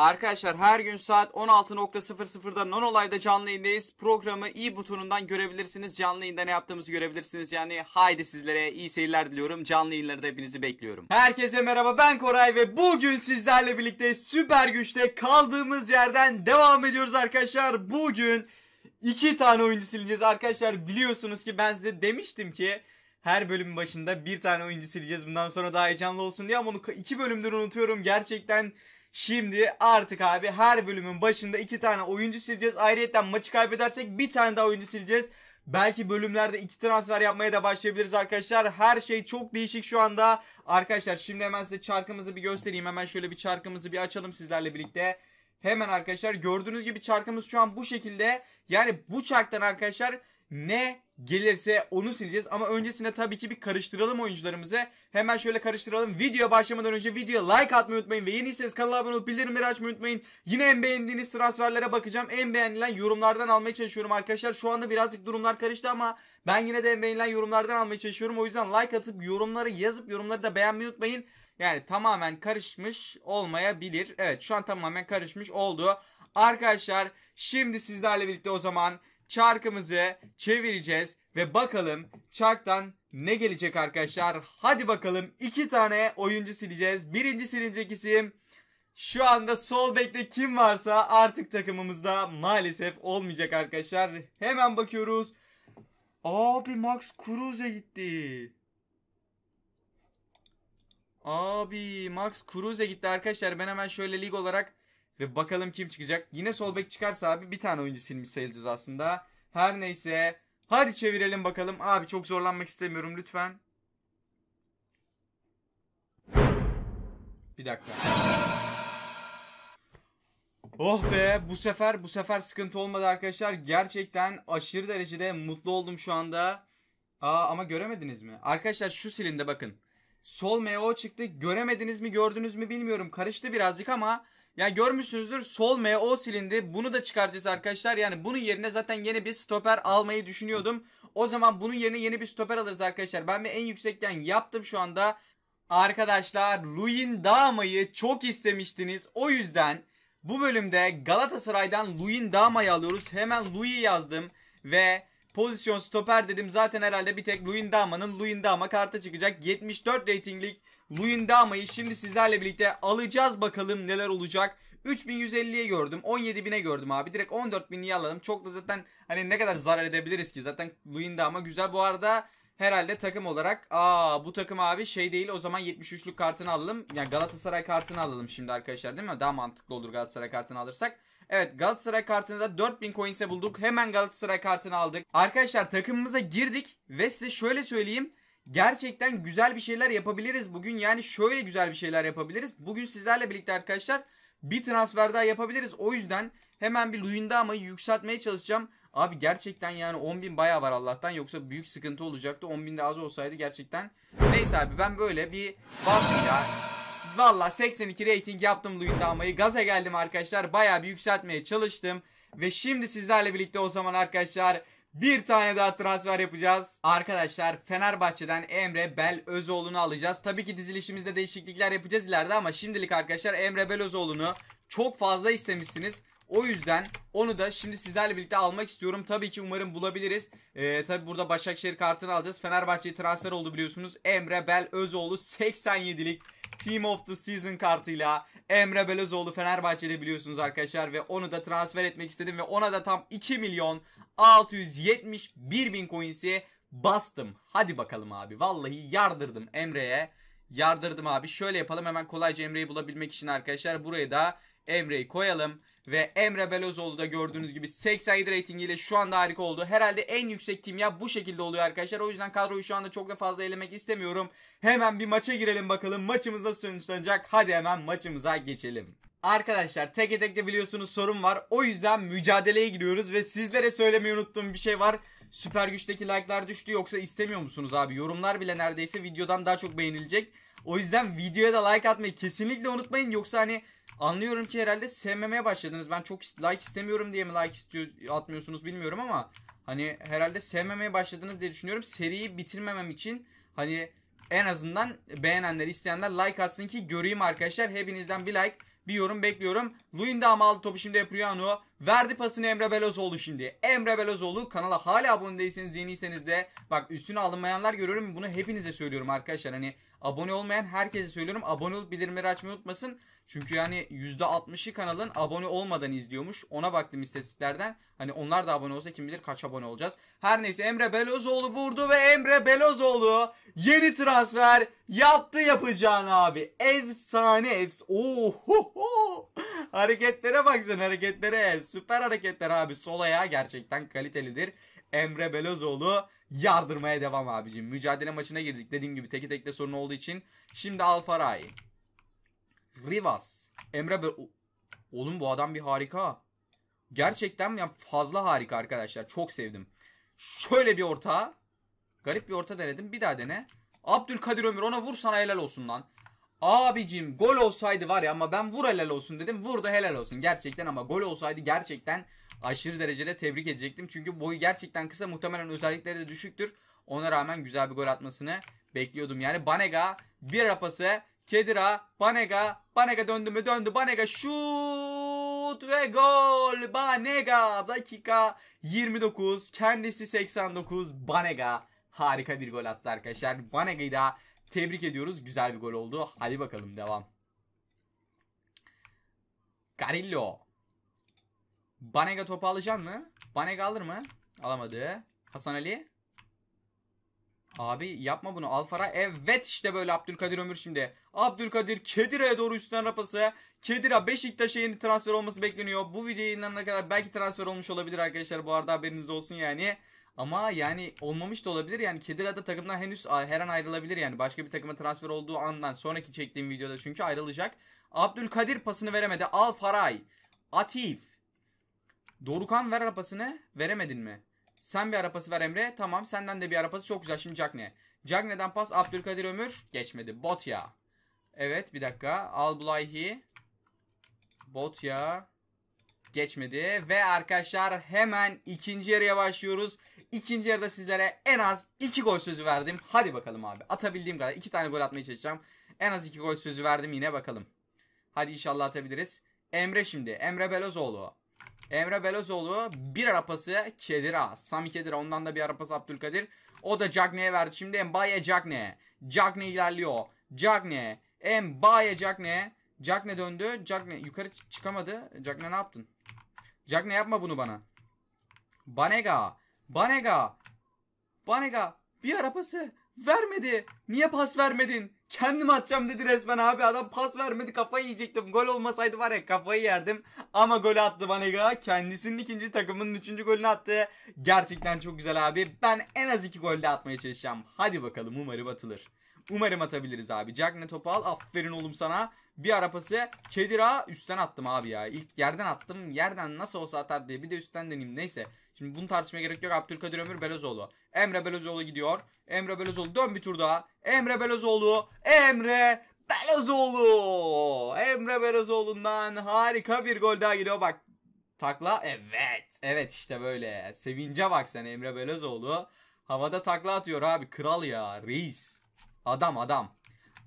Arkadaşlar her gün saat 16.00'da non olayda canlı yayındayız. Programı i butonundan görebilirsiniz. Canlı yayında ne yaptığımızı görebilirsiniz. Yani haydi sizlere iyi seyirler diliyorum. Canlı yayınlarda hepinizi bekliyorum. Herkese merhaba ben Koray ve bugün sizlerle birlikte süper güçte kaldığımız yerden devam ediyoruz arkadaşlar. Bugün iki tane oyuncu sileceğiz arkadaşlar. Biliyorsunuz ki ben size demiştim ki her bölümün başında bir tane oyuncu sileceğiz. Bundan sonra daha heyecanlı olsun diye ama onu iki bölümdür unutuyorum. Gerçekten Şimdi artık abi her bölümün başında iki tane oyuncu sileceğiz. Ayrıyeten maçı kaybedersek bir tane daha oyuncu sileceğiz. Belki bölümlerde iki transfer yapmaya da başlayabiliriz arkadaşlar. Her şey çok değişik şu anda. Arkadaşlar şimdi hemen size çarkımızı bir göstereyim. Hemen şöyle bir çarkımızı bir açalım sizlerle birlikte. Hemen arkadaşlar gördüğünüz gibi çarkımız şu an bu şekilde. Yani bu çarktan arkadaşlar ne gelirse onu sileceğiz. Ama öncesinde tabii ki bir karıştıralım oyuncularımızı. Hemen şöyle karıştıralım. Video başlamadan önce videoya like atmayı unutmayın. Ve yeniyseniz kanala abone olup bildirimleri açmayı unutmayın. Yine en beğendiğiniz transferlere bakacağım. En beğenilen yorumlardan almaya çalışıyorum arkadaşlar. Şu anda birazcık durumlar karıştı ama ben yine de en beğenilen yorumlardan almaya çalışıyorum. O yüzden like atıp yorumları yazıp yorumları da beğenmeyi unutmayın. Yani tamamen karışmış olmayabilir. Evet şu an tamamen karışmış oldu. Arkadaşlar şimdi sizlerle birlikte o zaman çarkımızı çevireceğiz ve bakalım çarktan ne gelecek arkadaşlar. Hadi bakalım iki tane oyuncu sileceğiz. Birinci silinecek isim şu anda sol bekle kim varsa artık takımımızda maalesef olmayacak arkadaşlar. Hemen bakıyoruz. Abi Max Kruse gitti. Abi Max Kruse gitti arkadaşlar. Ben hemen şöyle lig olarak ve bakalım kim çıkacak. Yine sol bek çıkarsa abi bir tane oyuncu silmiş sayılacağız aslında. Her neyse. Hadi çevirelim bakalım. Abi çok zorlanmak istemiyorum lütfen. Bir dakika. Oh be bu sefer bu sefer sıkıntı olmadı arkadaşlar. Gerçekten aşırı derecede mutlu oldum şu anda. Aa ama göremediniz mi? Arkadaşlar şu silinde bakın. Sol MO çıktı. Göremediniz mi gördünüz mü bilmiyorum. Karıştı birazcık ama yani görmüşsünüzdür sol MO silindi. Bunu da çıkaracağız arkadaşlar. Yani bunun yerine zaten yeni bir stoper almayı düşünüyordum. O zaman bunun yerine yeni bir stoper alırız arkadaşlar. Ben bir en yüksekten yaptım şu anda. Arkadaşlar Luin Dama'yı çok istemiştiniz. O yüzden bu bölümde Galatasaray'dan Luin Dama'yı alıyoruz. Hemen Luin'i yazdım ve pozisyon stoper dedim. Zaten herhalde bir tek Luin Dama'nın Luin Dama kartı çıkacak. 74 ratinglik damayı şimdi sizlerle birlikte alacağız bakalım neler olacak. 3150'ye gördüm. 17.000'e gördüm abi. Direkt 14.000'liye alalım. Çok da zaten hani ne kadar zarar edebiliriz ki. Zaten dama güzel. Bu arada herhalde takım olarak. Aa bu takım abi şey değil o zaman 73'lük kartını alalım. Yani Galatasaray kartını alalım şimdi arkadaşlar değil mi? Daha mantıklı olur Galatasaray kartını alırsak. Evet Galatasaray kartını da 4000 coins'e bulduk. Hemen Galatasaray kartını aldık. Arkadaşlar takımımıza girdik ve size şöyle söyleyeyim gerçekten güzel bir şeyler yapabiliriz bugün. Yani şöyle güzel bir şeyler yapabiliriz. Bugün sizlerle birlikte arkadaşlar bir transfer daha yapabiliriz. O yüzden hemen bir Luyendama'yı yükseltmeye çalışacağım. Abi gerçekten yani 10.000 baya var Allah'tan yoksa büyük sıkıntı olacaktı. 10.000 de az olsaydı gerçekten. Neyse abi ben böyle bir baskıyla valla 82 rating yaptım Luyendama'yı. Gaza geldim arkadaşlar baya bir yükseltmeye çalıştım. Ve şimdi sizlerle birlikte o zaman arkadaşlar bir tane daha transfer yapacağız. Arkadaşlar Fenerbahçe'den Emre Bel Özoğlu'nu alacağız. Tabii ki dizilişimizde değişiklikler yapacağız ileride ama şimdilik arkadaşlar Emre Bel Özoğlu'nu çok fazla istemişsiniz. O yüzden onu da şimdi sizlerle birlikte almak istiyorum. Tabii ki umarım bulabiliriz. Ee, tabii burada Başakşehir kartını alacağız. Fenerbahçe'ye transfer oldu biliyorsunuz. Emre Bel Özoğlu 87'lik Team of the Season kartıyla Emre Belözoğlu Fenerbahçe'de biliyorsunuz arkadaşlar ve onu da transfer etmek istedim ve ona da tam 2 milyon 671 bin coins'e bastım. Hadi bakalım abi. Vallahi yardırdım Emre'ye. Yardırdım abi. Şöyle yapalım hemen kolayca Emre'yi bulabilmek için arkadaşlar. Buraya da Emre'yi koyalım. Ve Emre Belözoğlu da gördüğünüz gibi 87 ile şu anda harika oldu. Herhalde en yüksek kimya bu şekilde oluyor arkadaşlar. O yüzden kadroyu şu anda çok da fazla elemek istemiyorum. Hemen bir maça girelim bakalım. Maçımız nasıl sonuçlanacak? Hadi hemen maçımıza geçelim. Arkadaşlar tek tekte biliyorsunuz sorun var. O yüzden mücadeleye giriyoruz ve sizlere söylemeyi unuttuğum bir şey var. Süper güçteki like'lar düştü yoksa istemiyor musunuz abi? Yorumlar bile neredeyse videodan daha çok beğenilecek. O yüzden videoya da like atmayı kesinlikle unutmayın. Yoksa hani anlıyorum ki herhalde sevmemeye başladınız. Ben çok like istemiyorum diye mi like istiyor, atmıyorsunuz bilmiyorum ama hani herhalde sevmemeye başladınız diye düşünüyorum. Seriyi bitirmemem için hani en azından beğenenler, isteyenler like atsın ki göreyim arkadaşlar. Hepinizden bir like bir yorum bekliyorum. Luyendam aldı topu şimdi Epriano. Verdi pasını Emre Belözoğlu şimdi. Emre Belözoğlu kanala hala abone değilseniz yeniyseniz de bak üstüne alınmayanlar görüyorum. Bunu hepinize söylüyorum arkadaşlar. Hani abone olmayan herkese söylüyorum. Abone olup bildirimleri açmayı unutmasın. Çünkü yani %60'ı kanalın abone olmadan izliyormuş. Ona baktım istatistiklerden. Hani onlar da abone olsa kim bilir kaç abone olacağız. Her neyse Emre Belozoğlu vurdu ve Emre Belozoğlu yeni transfer yaptı yapacağını abi. Efsane efs. Oho. Hareketlere baksana hareketlere. Süper hareketler abi. Sol ayağı gerçekten kalitelidir. Emre Belozoğlu yardırmaya devam abicim. Mücadele maçına girdik. Dediğim gibi teki tekte sorun olduğu için. Şimdi Alfaray. Rivas. Emre Bel... Oğlum bu adam bir harika. Gerçekten ya fazla harika arkadaşlar. Çok sevdim. Şöyle bir orta. Garip bir orta denedim. Bir daha dene. Abdülkadir Ömür ona vur sana helal olsun lan. Abicim gol olsaydı var ya ama ben vur helal olsun dedim. Vur da helal olsun gerçekten ama gol olsaydı gerçekten aşırı derecede tebrik edecektim. Çünkü boyu gerçekten kısa muhtemelen özellikleri de düşüktür. Ona rağmen güzel bir gol atmasını bekliyordum. Yani Banega bir rapası Kedira, Banega, Banega döndü mü döndü. Banega şut ve gol. Banega dakika 29, kendisi 89. Banega harika bir gol attı arkadaşlar. Banega'yı da tebrik ediyoruz. Güzel bir gol oldu. Hadi bakalım devam. Garillo. Banega topu alacak mı? Banega alır mı? Alamadı. Hasan Ali. Abi yapma bunu Alfara. Evet işte böyle Abdülkadir Ömür şimdi. Abdülkadir Kedira'ya doğru üstten rapası. Kedira Beşiktaş'a yeni transfer olması bekleniyor. Bu video yayınlanana kadar belki transfer olmuş olabilir arkadaşlar. Bu arada haberiniz olsun yani. Ama yani olmamış da olabilir. Yani Kedira da takımdan henüz her an ayrılabilir. Yani başka bir takıma transfer olduğu andan sonraki çektiğim videoda çünkü ayrılacak. Abdülkadir pasını veremedi. Alfaray. Atif. Dorukan ver rapasını Veremedin mi? Sen bir arapası ver Emre. Tamam senden de bir arapası çok güzel. Şimdi Cagne. Cagne'den pas Abdülkadir Ömür. Geçmedi. Bot ya. Evet bir dakika. Albulayhi. Bot ya. Geçmedi. Ve arkadaşlar hemen ikinci yarıya başlıyoruz. İkinci yarıda sizlere en az iki gol sözü verdim. Hadi bakalım abi. Atabildiğim kadar iki tane gol atmaya çalışacağım. En az iki gol sözü verdim yine bakalım. Hadi inşallah atabiliriz. Emre şimdi. Emre Belözoğlu. Emre Belözoğlu bir arapası Kedira. Sami Kedira ondan da bir arapası Abdülkadir. O da Cagney'e verdi. Şimdi Mbaye Cagney. Cagney ilerliyor. Cagney. Mbaye Cagney. Cagney döndü. Cagney yukarı çıkamadı. Cagney ne yaptın? Cagney yapma bunu bana. Banega. Banega. Banega. Bir arapası. Vermedi. Niye pas vermedin? Kendim atacağım dedi resmen abi. Adam pas vermedi kafayı yiyecektim. Gol olmasaydı var ya kafayı yerdim. Ama gol attı Vanega. Kendisinin ikinci takımının üçüncü golünü attı. Gerçekten çok güzel abi. Ben en az iki golde atmaya çalışacağım. Hadi bakalım umarım atılır. Umarım atabiliriz abi. Jack ne topu al. Aferin oğlum sana. Bir ara pası. Kedira üstten attım abi ya. İlk yerden attım. Yerden nasıl olsa atar diye. Bir de üstten deneyeyim. Neyse. Şimdi bunu tartışmaya gerek yok. Abdülkadir Ömür Belözoğlu. Emre Belözoğlu gidiyor. Emre Belözoğlu dön bir tur daha. Emre Belözoğlu. Emre Belözoğlu. Emre Belözoğlu'ndan harika bir gol daha geliyor. Bak takla. Evet. Evet işte böyle. Sevince bak sen Emre Belözoğlu. Havada takla atıyor abi. Kral ya. Reis. Adam adam.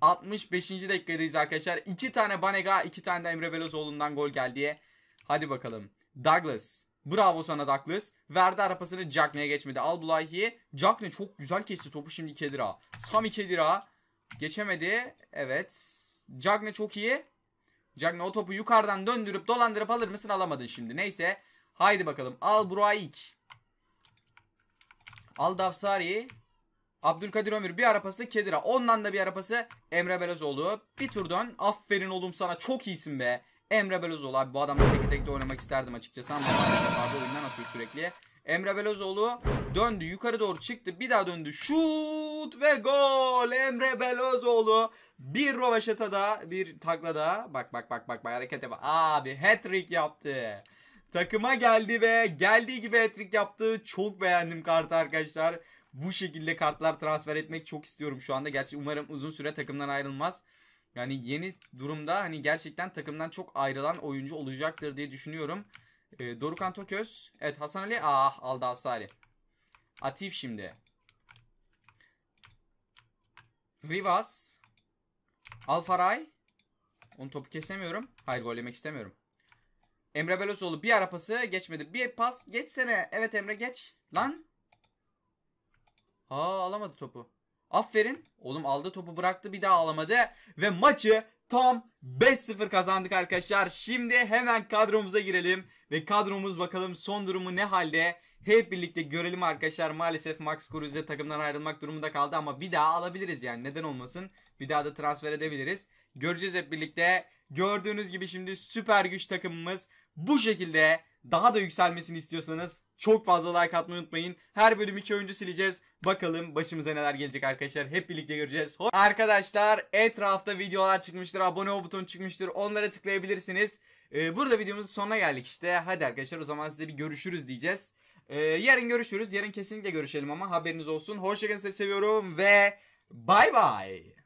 65. dakikadayız arkadaşlar. 2 tane Banega, 2 tane de Emre Belözoğlu'ndan gol geldiye. Hadi bakalım. Douglas. Bravo sana Douglas. Verdi arapasını Jackney'e geçmedi. Al Bulahi'yi. Jackney çok güzel kesti topu şimdi Kedira. Sami Kedira. Geçemedi. Evet. Jackney çok iyi. Jackney o topu yukarıdan döndürüp dolandırıp alır mısın? Alamadın şimdi. Neyse. Haydi bakalım. Al Buraik. Al Dafsari. Abdülkadir Ömür bir arapası Kedira. Ondan da bir arapası Emre Belezoğlu. Bir tur dön. Aferin oğlum sana. Çok iyisin be. Emre Belezoğlu abi bu adamla tek tek de oynamak isterdim açıkçası ama abi oyundan atıyor sürekli. Emre Belözoğlu döndü yukarı doğru çıktı bir daha döndü şut ve gol Emre Belözoğlu bir rovaşatada bir taklada bak bak bak bak bak harekete bak abi hat-trick yaptı. Takıma geldi ve geldiği gibi hat-trick yaptı. Çok beğendim kartı arkadaşlar bu şekilde kartlar transfer etmek çok istiyorum şu anda. Gerçi umarım uzun süre takımdan ayrılmaz. Yani yeni durumda hani gerçekten takımdan çok ayrılan oyuncu olacaktır diye düşünüyorum. E, ee, Dorukan Toköz. Evet Hasan Ali. Ah aldı Afsari. Atif şimdi. Rivas. Alfaray. Onu topu kesemiyorum. Hayır gol yemek istemiyorum. Emre Belözoğlu bir ara pası geçmedi. Bir pas geçsene. Evet Emre geç. Lan. Aa alamadı topu. Aferin. Oğlum aldı topu bıraktı bir daha alamadı. Ve maçı tam 5-0 kazandık arkadaşlar. Şimdi hemen kadromuza girelim. Ve kadromuz bakalım son durumu ne halde. Hep birlikte görelim arkadaşlar. Maalesef Max Kruse takımdan ayrılmak durumunda kaldı. Ama bir daha alabiliriz yani. Neden olmasın. Bir daha da transfer edebiliriz. Göreceğiz hep birlikte. Gördüğünüz gibi şimdi süper güç takımımız bu şekilde daha da yükselmesini istiyorsanız çok fazla like atmayı unutmayın. Her bölüm iki oyuncu sileceğiz. Bakalım başımıza neler gelecek arkadaşlar. Hep birlikte göreceğiz. Arkadaşlar etrafta videolar çıkmıştır. Abone ol butonu çıkmıştır. Onlara tıklayabilirsiniz. Ee, burada videomuzun sonuna geldik işte. Hadi arkadaşlar o zaman size bir görüşürüz diyeceğiz. Ee, yarın görüşürüz. Yarın kesinlikle görüşelim ama haberiniz olsun. Hoşçakalın sizi seviyorum ve bay bay.